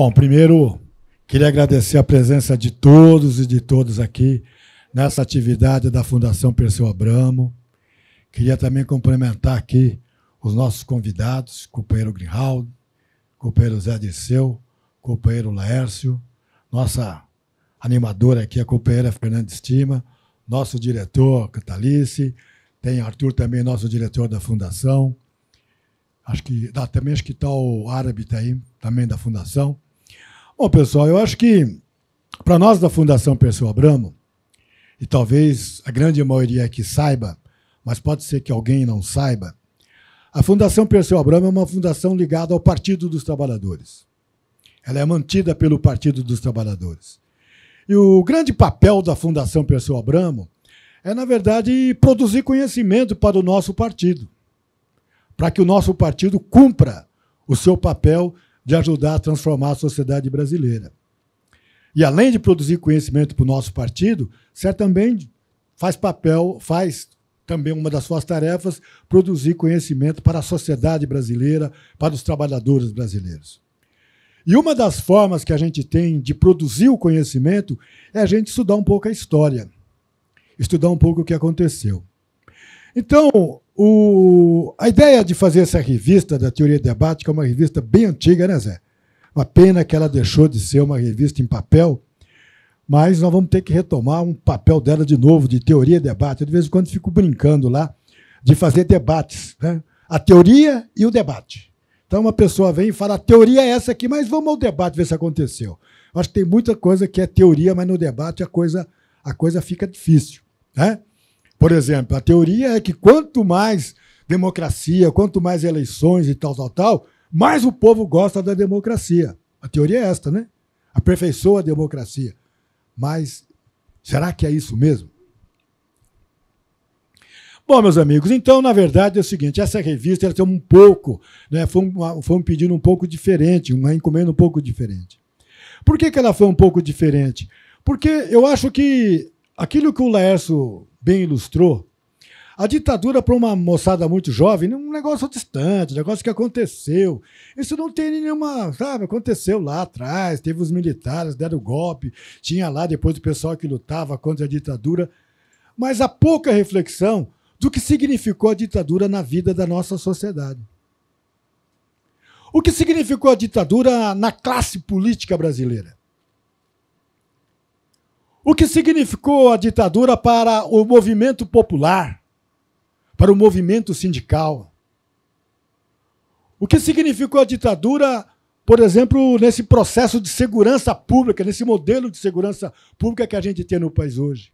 Bom, primeiro queria agradecer a presença de todos e de todas aqui nessa atividade da Fundação Perseu Abramo. Queria também complementar aqui os nossos convidados, companheiro Grinhaldo, companheiro Zé Dirceu, companheiro Laércio, nossa animadora aqui, a companheira Fernanda Estima, nosso diretor Catalice, tem Arthur também, nosso diretor da Fundação. Acho que também acho que está o árabe tá aí, também da Fundação. Bom, pessoal, eu acho que para nós da Fundação Perseu Abramo, e talvez a grande maioria aqui saiba, mas pode ser que alguém não saiba, a Fundação Perseu Abramo é uma fundação ligada ao Partido dos Trabalhadores. Ela é mantida pelo Partido dos Trabalhadores. E o grande papel da Fundação Perseu Abramo é, na verdade, produzir conhecimento para o nosso partido, para que o nosso partido cumpra o seu papel de ajudar a transformar a sociedade brasileira. E além de produzir conhecimento para o nosso partido, você também faz papel, faz também uma das suas tarefas, produzir conhecimento para a sociedade brasileira, para os trabalhadores brasileiros. E uma das formas que a gente tem de produzir o conhecimento é a gente estudar um pouco a história, estudar um pouco o que aconteceu. Então, o, a ideia de fazer essa revista da Teoria e Debate, que é uma revista bem antiga, né, Zé? Uma pena que ela deixou de ser uma revista em papel, mas nós vamos ter que retomar um papel dela de novo, de teoria e debate. Eu, de vez em quando, fico brincando lá de fazer debates, né? a teoria e o debate. Então, uma pessoa vem e fala: a teoria é essa aqui, mas vamos ao debate ver se aconteceu. acho que tem muita coisa que é teoria, mas no debate a coisa, a coisa fica difícil. Né? Por exemplo, a teoria é que quanto mais democracia, quanto mais eleições e tal, tal, tal, mais o povo gosta da democracia. A teoria é esta, né? Aperfeiçoa a democracia. Mas será que é isso mesmo? Bom, meus amigos, então, na verdade, é o seguinte: essa revista ela tem um pouco, né, foi, um, foi um pedido um pouco diferente, uma encomenda um pouco diferente. Por que, que ela foi um pouco diferente? Porque eu acho que Aquilo que o Laércio bem ilustrou, a ditadura para uma moçada muito jovem é um negócio distante, um negócio que aconteceu. Isso não tem nenhuma. Sabe, aconteceu lá atrás, teve os militares, deram o golpe, tinha lá depois o pessoal que lutava contra a ditadura. Mas a pouca reflexão do que significou a ditadura na vida da nossa sociedade. O que significou a ditadura na classe política brasileira? O que significou a ditadura para o movimento popular, para o movimento sindical? O que significou a ditadura, por exemplo, nesse processo de segurança pública, nesse modelo de segurança pública que a gente tem no país hoje?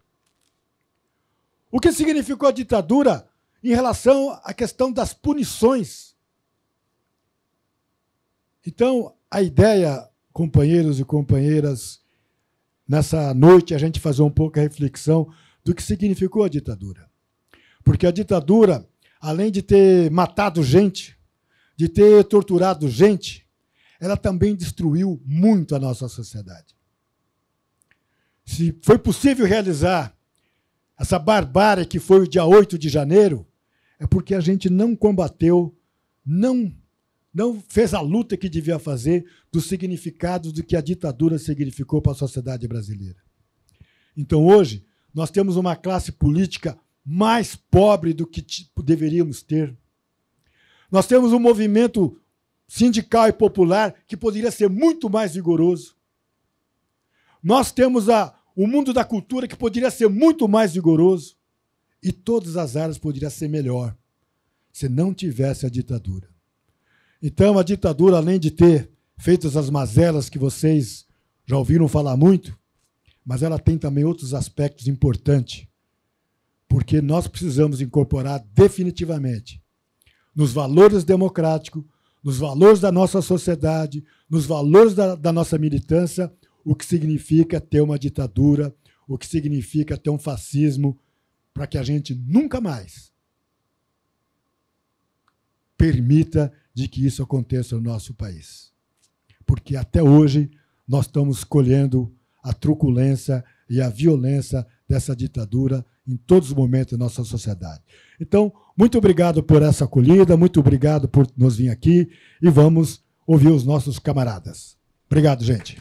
O que significou a ditadura em relação à questão das punições? Então, a ideia, companheiros e companheiras, nessa noite, a gente fazer um pouco a reflexão do que significou a ditadura. Porque a ditadura, além de ter matado gente, de ter torturado gente, ela também destruiu muito a nossa sociedade. Se foi possível realizar essa barbárie que foi o dia 8 de janeiro, é porque a gente não combateu, não não fez a luta que devia fazer dos significados do que a ditadura significou para a sociedade brasileira. Então, hoje, nós temos uma classe política mais pobre do que deveríamos ter. Nós temos um movimento sindical e popular que poderia ser muito mais vigoroso. Nós temos a, o mundo da cultura que poderia ser muito mais vigoroso. E todas as áreas poderiam ser melhor se não tivesse a ditadura. Então, a ditadura, além de ter feito as mazelas que vocês já ouviram falar muito, mas ela tem também outros aspectos importantes, porque nós precisamos incorporar definitivamente nos valores democráticos, nos valores da nossa sociedade, nos valores da, da nossa militância, o que significa ter uma ditadura, o que significa ter um fascismo, para que a gente nunca mais permita de que isso aconteça no nosso país. Porque até hoje nós estamos colhendo a truculência e a violência dessa ditadura em todos os momentos da nossa sociedade. Então, muito obrigado por essa acolhida, muito obrigado por nos vir aqui e vamos ouvir os nossos camaradas. Obrigado, gente.